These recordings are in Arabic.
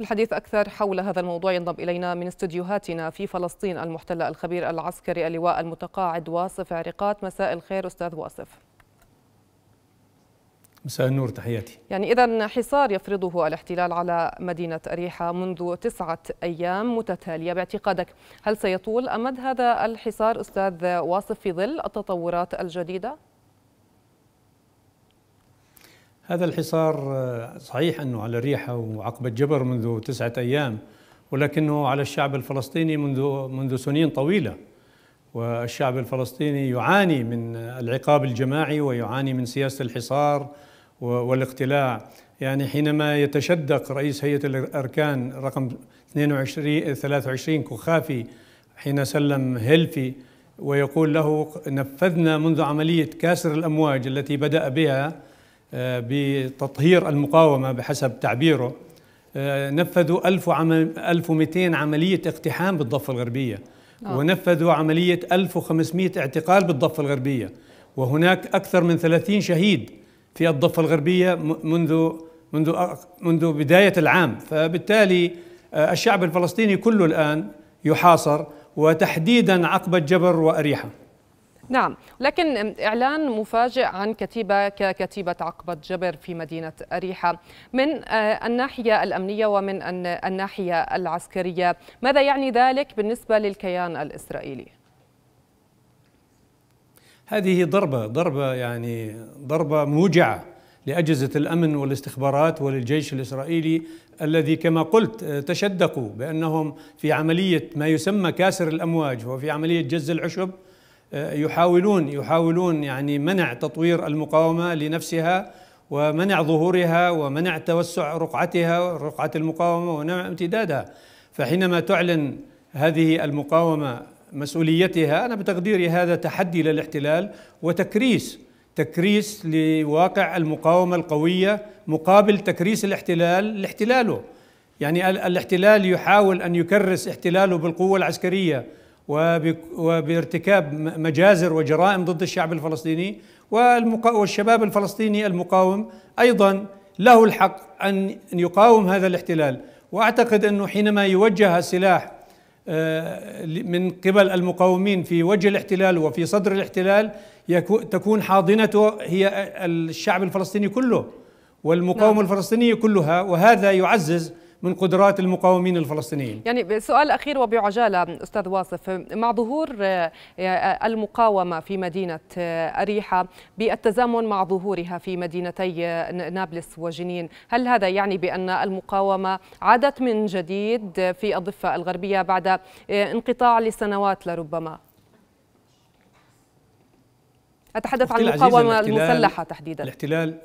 الحديث أكثر حول هذا الموضوع ينضم إلينا من استديوهاتنا في فلسطين المحتلة الخبير العسكري اللواء المتقاعد واصف عريقات مساء الخير أستاذ واصف مساء النور تحياتي يعني إذا حصار يفرضه الاحتلال على مدينة أريحة منذ تسعة أيام متتالية باعتقادك هل سيطول أمد هذا الحصار أستاذ واصف في ظل التطورات الجديدة؟ هذا الحصار آه، صحيح أنه على ريحة وعقبة جبر منذ تسعة أيام ولكنه على الشعب الفلسطيني منذ منذ سنين طويلة والشعب الفلسطيني يعاني من العقاب الجماعي ويعاني من سياسة الحصار والاقتلاع يعني حينما يتشدق رئيس هيئة الأركان رقم 22 23 كخافي حين سلم هيلفي ويقول له نفذنا منذ عملية كاسر الأمواج التي بدأ بها آه، بتطهير المقاومة بحسب تعبيره آه، نفذوا 1200 عملية اقتحام بالضفة الغربية آه. ونفذوا عملية 1500 اعتقال بالضفة الغربية وهناك أكثر من 30 شهيد في الضفة الغربية منذ منذ منذ بداية العام فبالتالي الشعب الفلسطيني كله الآن يحاصر وتحديدا عقبة جبر وأريحة نعم لكن إعلان مفاجئ عن كتيبة ككتيبة عقبة جبر في مدينة أريحة من آه، الناحية الأمنية ومن الناحية العسكرية ماذا يعني ذلك بالنسبة للكيان الإسرائيلي؟ هذه ضربة ضربة يعني ضربة موجعة لأجهزة الأمن والاستخبارات وللجيش الإسرائيلي الذي كما قلت آه، تشدقوا بأنهم في عملية ما يسمى كاسر الأمواج وفي عملية جز العشب يحاولون يحاولون يعني منع تطوير المقاومه لنفسها ومنع ظهورها ومنع توسع رقعتها رقعه المقاومه ومنع امتدادها فحينما تعلن هذه المقاومه مسؤوليتها انا بتقديري هذا تحدي للاحتلال وتكريس تكريس لواقع المقاومه القويه مقابل تكريس الاحتلال لاحتلاله يعني الاحتلال يحاول ان يكرس احتلاله بالقوه العسكريه وبارتكاب مجازر وجرائم ضد الشعب الفلسطيني والشباب الفلسطيني المقاوم ايضا له الحق ان يقاوم هذا الاحتلال واعتقد انه حينما يوجه السلاح آه، من قبل المقاومين في وجه الاحتلال وفي صدر الاحتلال تكون حاضنته هي الشعب الفلسطيني كله والمقاومه نعم. الفلسطينيه كلها وهذا يعزز من قدرات المقاومين الفلسطينيين يعني سؤال أخير وبعجالة أستاذ واصف مع ظهور آه، آه، المقاومة في مدينة آه، أريحة بالتزامن مع ظهورها في مدينتي نابلس وجنين هل هذا يعني بأن المقاومة عادت من جديد في الضفة الغربية بعد انقطاع لسنوات لربما أتحدث عن المقاومة المسلحة تحديدا الاحتلال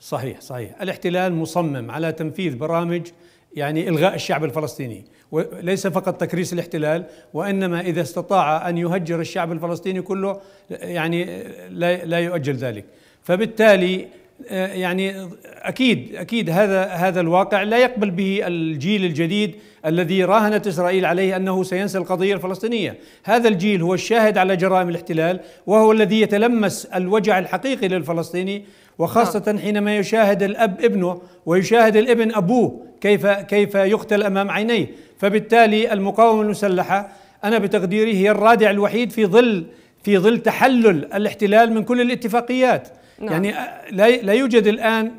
صحيح صحيح الاحتلال مصمم على تنفيذ برامج يعني إلغاء الشعب الفلسطيني وليس فقط تكريس الاحتلال وإنما إذا استطاع أن يهجر الشعب الفلسطيني كله يعني لا, لا يؤجل ذلك فبالتالي آه، يعني اكيد اكيد هذا هذا الواقع لا يقبل به الجيل الجديد الذي راهنت اسرائيل عليه انه سينسى القضيه الفلسطينيه، هذا الجيل هو الشاهد على جرائم الاحتلال وهو الذي يتلمس الوجع الحقيقي للفلسطيني وخاصه نعم. حينما يشاهد الاب ابنه ويشاهد الابن ابوه كيف كيف يقتل امام عينيه، فبالتالي المقاومه المسلحه انا بتقديري هي الرادع الوحيد في ظل في ظل تحلل الاحتلال من كل الاتفاقيات. نعم. يعني لا يوجد الآن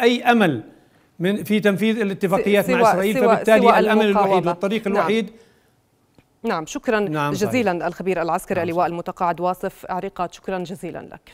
أي أمل من في تنفيذ الاتفاقيات مع إسرائيل سوى فبالتالي سوى الأمل المقاومة. الوحيد والطريق نعم. الوحيد نعم شكرا نعم جزيلا صحيح. الخبير العسكري نعم اللواء المتقاعد واصف عريقات شكرا جزيلا لك